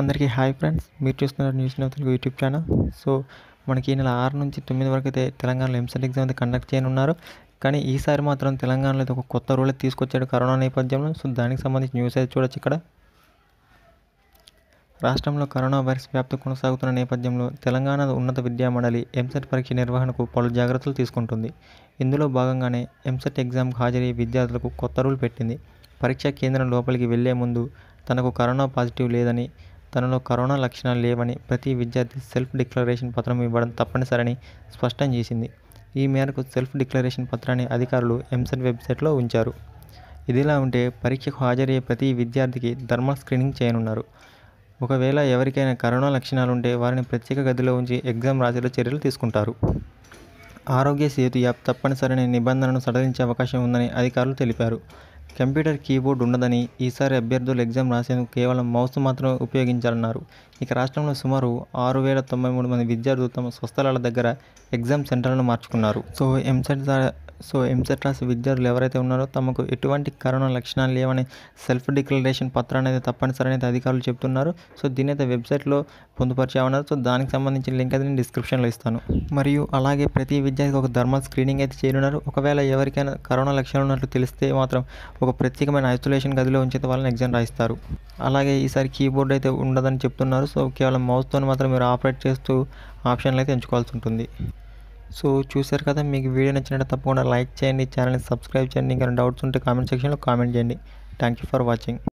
అందరికీ hi friends మీరు చూస్తున్నారు news Telugu YouTube channel so మనకి ఈ నెల ఆరు నుంచి తొమ్మిది వరకు అయితే తెలంగాణలో ఎంసెట్ ఎగ్జామ్ అయితే కండక్ట్ చేయనున్నారు కానీ ఈసారి మాత్రం తెలంగాణలో అయితే ఒక కొత్త రూల్ తీసుకొచ్చాడు కరోనా నేపథ్యంలో సో దానికి సంబంధించి న్యూస్ అయితే చూడొచ్చు ఇక్కడ రాష్ట్రంలో కరోనా వైరస్ వ్యాప్తి కొనసాగుతున్న నేపథ్యంలో తెలంగాణ ఉన్నత విద్యా మండలి ఎంసెట్ పరీక్ష నిర్వహణకు పలు జాగ్రత్తలు తీసుకుంటుంది ఇందులో భాగంగానే ఎంసెట్ ఎగ్జామ్కు హాజరయ్యే విద్యార్థులకు కొత్త రూల్ పెట్టింది పరీక్షా కేంద్రం లోపలికి వెళ్లే ముందు తనకు కరోనా పాజిటివ్ లేదని తనలో కరోనా లక్షణాలు లేవని ప్రతి విద్యార్థి సెల్ఫ్ డిక్లరేషన్ పత్రం ఇవ్వడం తప్పనిసరని స్పష్టం చేసింది ఈ మేరకు సెల్ఫ్ డిక్లరేషన్ పత్రాన్ని అధికారులు ఎంసెట్ వెబ్సైట్లో ఉంచారు ఇదిలా ఉంటే పరీక్షకు హాజరయ్యే ప్రతి విద్యార్థికి థర్మల్ స్క్రీనింగ్ చేయనున్నారు ఒకవేళ ఎవరికైనా కరోనా లక్షణాలుంటే వారిని ప్రత్యేక గదిలో ఉంచి ఎగ్జామ్ రాసేలా చర్యలు తీసుకుంటారు ఆరోగ్య సేతు యాప్ తప్పనిసరిని నిబంధనను సడలించే అవకాశం ఉందని అధికారులు తెలిపారు కంప్యూటర్ కీబోర్డ్ ఉండదని ఈసారి అభ్యర్థులు ఎగ్జామ్ రాసేందుకు కేవలం మౌస్ మాత్రమే ఉపయోగించాలన్నారు ఇక రాష్ట్రంలో సుమారు ఆరు వేల తొంభై మూడు మంది విద్యార్థులు తమ స్వస్థలాల దగ్గర ఎగ్జామ్ సెంటర్లను మార్చుకున్నారు సో ఎంసెట్ సో ఎంసెట్ రాసి విద్యార్థులు ఎవరైతే ఉన్నారో తమకు ఎటువంటి కరోనా లక్షణాలు లేవని సెల్ఫ్ డిక్లరేషన్ పత్రం అనేది తప్పనిసరి అనేది అధికారులు చెప్తున్నారు సో దీని అయితే వెబ్సైట్లో పొందుపరిచామన్నారు సో దానికి సంబంధించిన లింక్ అయితే నేను డిస్క్రిప్షన్లో ఇస్తాను మరియు అలాగే ప్రతి విద్యార్థికి ఒక థర్మల్ స్క్రీనింగ్ అయితే చేయనున్నారు ఒకవేళ ఎవరికైనా కరోనా లక్షణాలు ఉన్నట్లు తెలిస్తే మాత్రం ఒక ప్రత్యేకమైన ఐసోలేషన్ గదిలో ఉంచి వాళ్ళని ఎగ్జామ్ రాయిస్తారు అలాగే ఈసారి కీబోర్డ్ అయితే ఉండదని చెప్తున్నారు కాదు సో కేవలం మౌస్తో మాత్రం మీరు ఆపరేట్ చేస్తూ ఆప్షన్లు అయితే ఎంచుకోవాల్సి ఉంటుంది సో చూశారు కదా మీకు వీడియో నచ్చినట్టు తప్పకుండా లైక్ చేయండి ఛానల్ని సబ్స్క్రైబ్ చేయండి ఇంకా డౌట్స్ ఉంటే కామెంట్ సెక్షన్లో కామెంట్ చేయండి థ్యాంక్ యూ ఫర్ వాచింగ్